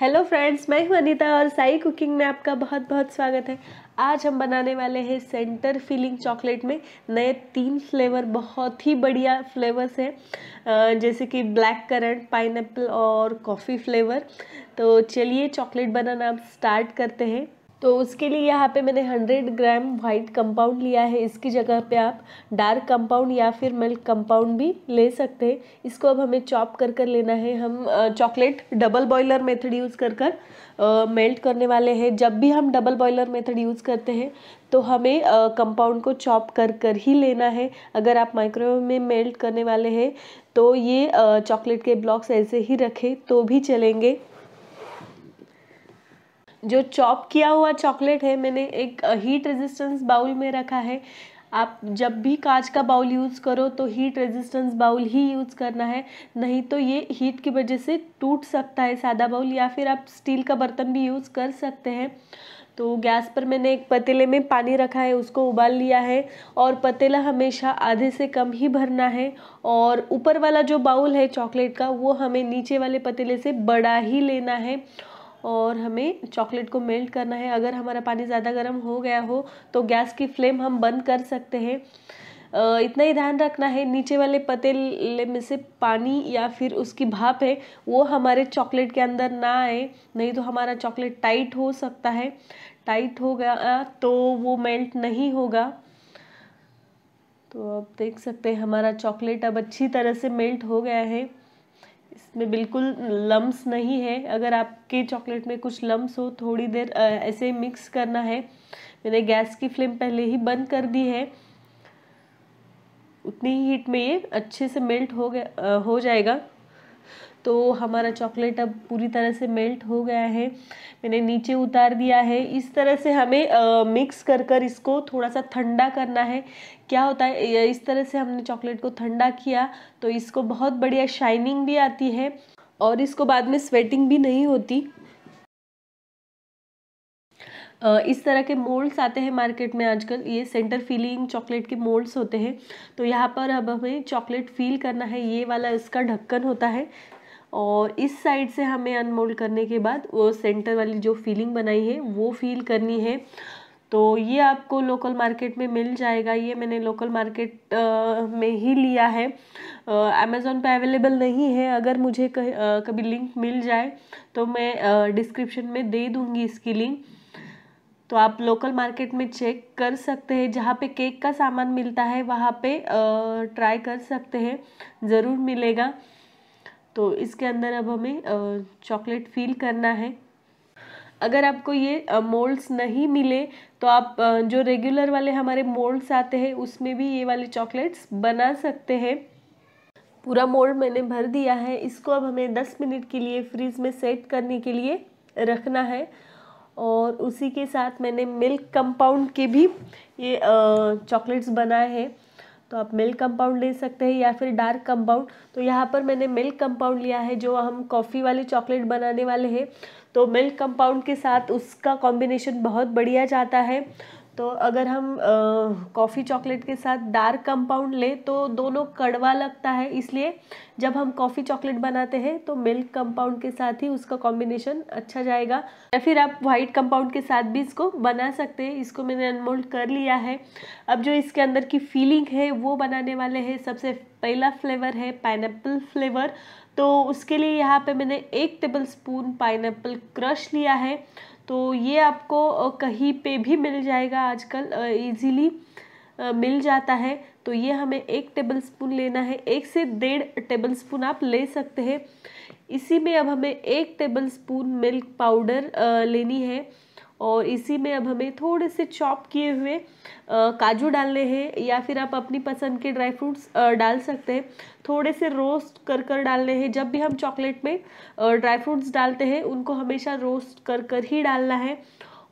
hello friends मैं हूं अनीता और साई कुकिंग में आपका बहुत बहुत स्वागत है आज हम बनाने वाले हैं सेंटर फिलिंग चॉकलेट में नए तीन फ्लेवर बहुत ही बढ़िया फ्लेवर्स हैं जैसे कि ब्लैक करंट पाइनएप्पल और कॉफ़ी फ्लेवर तो चलिए चॉकलेट बनाना आप स्टार्ट करते हैं तो उसके लिए यहाँ पे मैंने 100 ग्राम वाइट कंपाउंड लिया है इसकी जगह पे आप डार्क कंपाउंड या फिर मिल्क कंपाउंड भी ले सकते हैं इसको अब हमें चॉप कर कर लेना है हम chocolate double boiler method use कर कर मेल्ट करने वाले हैं जब भी हम डबल बॉयलर मेथड यूज़ करते हैं तो हमें कंपाउंड को चॉप कर कर ही लेना है अगर आप माइक्रोवेव में मेल्ट करने वाले हैं तो ये चॉकलेट के ब्लॉक्स ऐसे ही रखें तो भी चलेंगे जो चॉप किया हुआ चॉकलेट है मैंने एक हीट रेजिस्टेंस बाउल में रखा है आप जब भी कांच का बाउल यूज़ करो तो हीट रेजिस्टेंस बाउल ही यूज़ करना है नहीं तो ये हीट की वजह से टूट सकता है सादा बाउल या फिर आप स्टील का बर्तन भी यूज़ कर सकते हैं तो गैस पर मैंने एक पतीले में पानी रखा है उसको उबाल लिया है और पतीला हमेशा आधे से कम ही भरना है और ऊपर वाला जो बाउल है चॉकलेट का वो हमें नीचे वाले पतीले से बड़ा ही लेना है और हमें चॉकलेट को मेल्ट करना है अगर हमारा पानी ज़्यादा गर्म हो गया हो तो गैस की फ्लेम हम बंद कर सकते हैं इतना ही ध्यान रखना है नीचे वाले पतेले में से पानी या फिर उसकी भाप है वो हमारे चॉकलेट के अंदर ना आए नहीं तो हमारा चॉकलेट टाइट हो सकता है टाइट हो गया तो वो मेल्ट नहीं होगा तो आप देख सकते हैं हमारा चॉकलेट अब अच्छी तरह से मेल्ट हो गया है इसमें बिल्कुल लम्स नहीं है अगर आपके चॉकलेट में कुछ लम्स हो थोड़ी देर ऐसे मिक्स करना है मैंने गैस की फ्लेम पहले ही बंद कर दी है उतनी ही हीट में ये अच्छे से मेल्ट हो गया हो जाएगा तो हमारा चॉकलेट अब पूरी तरह से मेल्ट हो गया है मैंने नीचे उतार दिया है इस तरह से हमें आ, मिक्स कर कर इसको थोड़ा सा ठंडा करना है क्या होता है इस तरह से हमने चॉकलेट को ठंडा किया तो इसको बहुत बढ़िया शाइनिंग भी आती है और इसको बाद में स्वेटिंग भी नहीं होती इस तरह के मोल्ड्स आते हैं मार्केट में आजकल ये सेंटर फीलिंग चॉकलेट के मोल्ड्स होते हैं तो यहाँ पर अब हमें चॉकलेट फील करना है ये वाला इसका ढक्कन होता है और इस साइड से हमें अनमोल्ड करने के बाद वो सेंटर वाली जो फीलिंग बनाई है वो फील करनी है तो ये आपको लोकल मार्केट में मिल जाएगा ये मैंने लोकल मार्केट में ही लिया है अमेज़ोन पे अवेलेबल नहीं है अगर मुझे कह, कभी लिंक मिल जाए तो मैं डिस्क्रिप्शन में दे दूँगी इसकी लिंक तो आप लोकल मार्केट में चेक कर सकते हैं जहाँ पे केक का सामान मिलता है वहाँ पे ट्राई कर सकते हैं ज़रूर मिलेगा तो इसके अंदर अब हमें चॉकलेट फील करना है अगर आपको ये मोल्ड्स नहीं मिले तो आप जो रेगुलर वाले हमारे मोल्ड्स आते हैं उसमें भी ये वाले चॉकलेट्स बना सकते हैं पूरा मोल्ड मैंने भर दिया है इसको अब हमें 10 मिनट के लिए फ्रिज में सेट करने के लिए रखना है और उसी के साथ मैंने मिल्क कंपाउंड के भी ये चॉकलेट्स बनाए हैं तो आप मिल्क कंपाउंड ले सकते हैं या फिर डार्क कंपाउंड तो यहाँ पर मैंने मिल्क कंपाउंड लिया है जो हम कॉफ़ी वाले चॉकलेट बनाने वाले हैं तो मिल्क कंपाउंड के साथ उसका कॉम्बिनेशन बहुत बढ़िया जाता है तो अगर हम कॉफ़ी चॉकलेट के साथ डार्क कंपाउंड लें तो दोनों कड़वा लगता है इसलिए जब हम कॉफ़ी चॉकलेट बनाते हैं तो मिल्क कंपाउंड के साथ ही उसका कॉम्बिनेशन अच्छा जाएगा या फिर आप वाइट कंपाउंड के साथ भी इसको बना सकते हैं इसको मैंने अनमोल्ड कर लिया है अब जो इसके अंदर की फीलिंग है वो बनाने वाले हैं सबसे पहला फ्लेवर है पाइनएप्पल फ्लेवर तो उसके लिए यहाँ पे मैंने एक टेबल स्पून पाइनएप्पल क्रश लिया है तो ये आपको कहीं पे भी मिल जाएगा आजकल इजीली मिल जाता है तो ये हमें एक टेबल स्पून लेना है एक से डेढ़ टेबल स्पून आप ले सकते हैं इसी में अब हमें एक टेबल स्पून मिल्क पाउडर लेनी है और इसी में अब हमें थोड़े से चॉप किए हुए काजू डालने हैं या फिर आप अपनी पसंद के ड्राई फ्रूट्स डाल सकते हैं थोड़े से रोस्ट कर कर डालने हैं जब भी हम चॉकलेट में ड्राई फ्रूट्स डालते हैं उनको हमेशा रोस्ट कर कर ही डालना है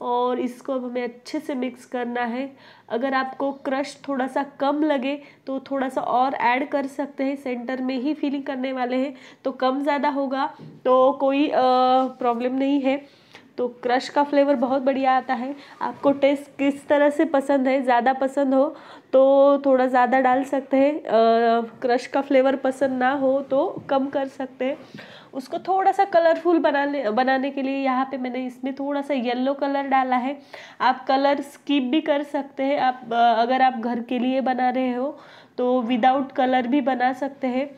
और इसको अब हमें अच्छे से मिक्स करना है अगर आपको क्रश थोड़ा सा कम लगे तो थोड़ा सा और ऐड कर सकते हैं सेंटर में ही फीलिंग करने वाले हैं तो कम ज़्यादा होगा तो कोई प्रॉब्लम नहीं है तो क्रश का फ्लेवर बहुत बढ़िया आता है आपको टेस्ट किस तरह से पसंद है ज़्यादा पसंद हो तो थोड़ा ज़्यादा डाल सकते हैं क्रश का फ्लेवर पसंद ना हो तो कम कर सकते हैं उसको थोड़ा सा कलरफुल बनाने बनाने के लिए यहाँ पे मैंने इसमें थोड़ा सा येलो कलर डाला है आप कलर स्किप भी कर सकते हैं आप अगर आप घर के लिए बना रहे हो तो विदाउट कलर भी बना सकते हैं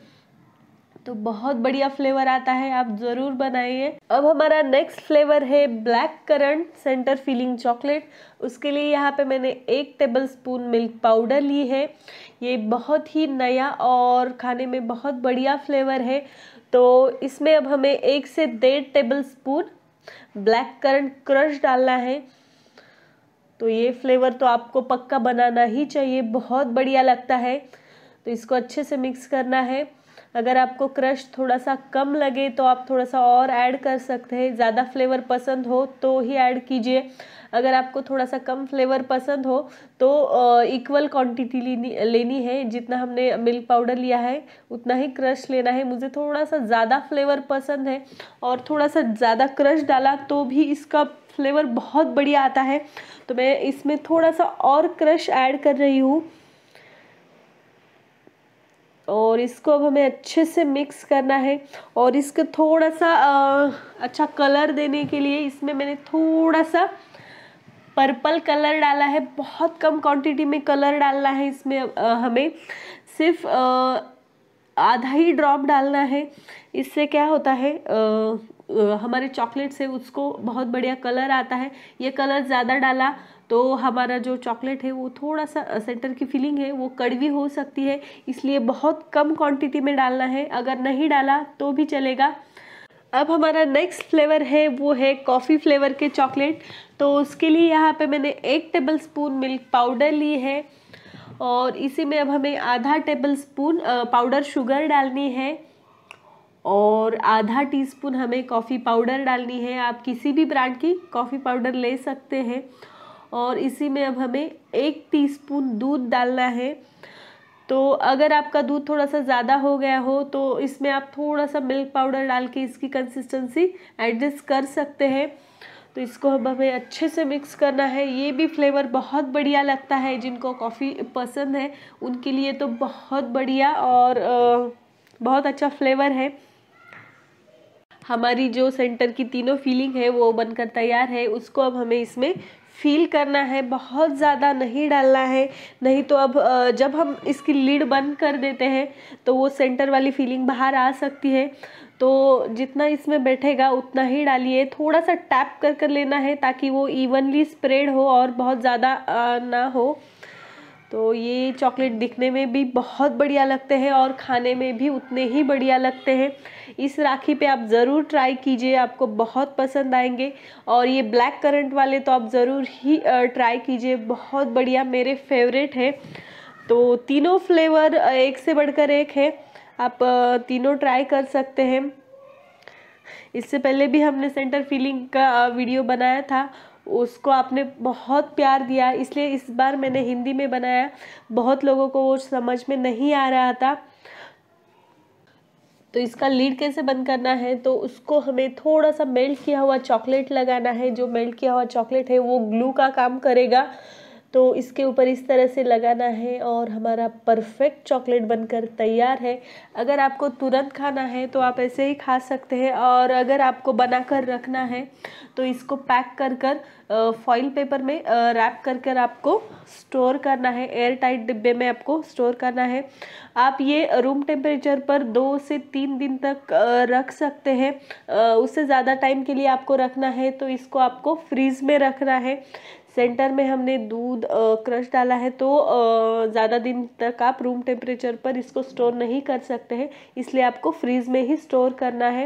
तो बहुत बढ़िया फ्लेवर आता है आप ज़रूर बनाइए अब हमारा नेक्स्ट फ्लेवर है black currant centre filling chocolate उसके लिए यहाँ पे मैंने एक टेबल स्पून मिल्क पाउडर ली है ये बहुत ही नया और खाने में बहुत बढ़िया फ्लेवर है तो इसमें अब हमें एक से डेढ़ tablespoon black currant crush डालना है तो ये फ्लेवर तो आपको पक्का बनाना ही चाहिए बहुत बढ़िया लगता है तो इसको अच्छे से मिक्स करना है अगर आपको क्रश थोड़ा सा कम लगे तो आप थोड़ा सा और ऐड कर सकते हैं ज़्यादा फ्लेवर पसंद हो तो ही ऐड कीजिए अगर आपको थोड़ा सा कम फ्लेवर पसंद हो तो इक्वल क्वांटिटी लेनी लेनी है जितना हमने मिल्क पाउडर लिया है उतना ही क्रश लेना है मुझे थोड़ा सा ज़्यादा फ्लेवर पसंद है और थोड़ा सा ज़्यादा क्रश डाला तो भी इसका फ्लेवर बहुत बढ़िया आता है तो मैं इसमें थोड़ा सा और क्रश ऐड कर रही हूँ और इसको अब हमें अच्छे से मिक्स करना है और इसको थोड़ा सा आ, अच्छा कलर देने के लिए इसमें मैंने थोड़ा सा पर्पल कलर डाला है बहुत कम क्वांटिटी में कलर डालना है इसमें आ, हमें सिर्फ आ, आधा ही ड्रॉप डालना है इससे क्या होता है आ, हमारे चॉकलेट से उसको बहुत बढ़िया कलर आता है ये कलर ज़्यादा डाला तो हमारा जो चॉकलेट है वो थोड़ा सा सेंटर की फीलिंग है वो कड़वी हो सकती है इसलिए बहुत कम क्वांटिटी में डालना है अगर नहीं डाला तो भी चलेगा अब हमारा नेक्स्ट फ्लेवर है वो है कॉफ़ी फ्लेवर के चॉकलेट तो उसके लिए यहाँ पे मैंने एक टेबल स्पून मिल्क पाउडर ली है और इसी में अब हमें आधा टेबल स्पून पाउडर शुगर डालनी है और आधा टीस्पून हमें कॉफ़ी पाउडर डालनी है आप किसी भी ब्रांड की कॉफ़ी पाउडर ले सकते हैं और इसी में अब हमें एक टीस्पून दूध डालना है तो अगर आपका दूध थोड़ा सा ज़्यादा हो गया हो तो इसमें आप थोड़ा सा मिल्क पाउडर डाल के इसकी कंसिस्टेंसी एडजस्ट कर सकते हैं तो इसको हम हमें अच्छे से मिक्स करना है ये भी फ्लेवर बहुत बढ़िया लगता है जिनको कॉफ़ी पसंद है उनके लिए तो बहुत बढ़िया और बहुत अच्छा फ्लेवर है हमारी जो सेंटर की तीनों फीलिंग है वो बनकर तैयार है उसको अब हमें इसमें फील करना है बहुत ज़्यादा नहीं डालना है नहीं तो अब जब हम इसकी लीड बंद कर देते हैं तो वो सेंटर वाली फीलिंग बाहर आ सकती है तो जितना इसमें बैठेगा उतना ही डालिए थोड़ा सा टैप कर कर लेना है ताकि वो इवनली स्प्रेड हो और बहुत ज़्यादा ना हो तो ये चॉकलेट दिखने में भी बहुत बढ़िया लगते हैं और खाने में भी उतने ही बढ़िया लगते हैं इस राखी पे आप ज़रूर ट्राई कीजिए आपको बहुत पसंद आएंगे और ये ब्लैक करंट वाले तो आप ज़रूर ही ट्राई कीजिए बहुत बढ़िया मेरे फेवरेट है तो तीनों फ्लेवर एक से बढ़कर एक है आप तीनों ट्राई कर सकते हैं इससे पहले भी हमने सेंटर फीलिंग का वीडियो बनाया था उसको आपने बहुत प्यार दिया इसलिए इस बार मैंने हिंदी में बनाया बहुत लोगों को वो समझ में नहीं आ रहा था तो इसका लीड कैसे बंद करना है तो उसको हमें थोड़ा सा मेल्ट किया हुआ चॉकलेट लगाना है जो मेल्ट किया हुआ चॉकलेट है वो ग्लू का काम करेगा तो इसके ऊपर इस तरह से लगाना है और हमारा परफेक्ट चॉकलेट बनकर तैयार है अगर आपको तुरंत खाना है तो आप ऐसे ही खा सकते हैं और अगर आपको बनाकर रखना है तो इसको पैक कर कर फॉइल पेपर में रैप कर कर आपको स्टोर करना है एयर टाइट डिब्बे में आपको स्टोर करना है आप ये रूम टेम्परेचर पर दो से तीन दिन तक रख सकते हैं उससे ज़्यादा टाइम के लिए आपको रखना है तो इसको आपको फ्रीज़ में रखना है सेंटर में हमने दूध क्रश डाला है तो ज़्यादा दिन तक आप रूम टेम्परेचर पर इसको स्टोर नहीं कर सकते हैं इसलिए आपको फ्रीज़ में ही स्टोर करना है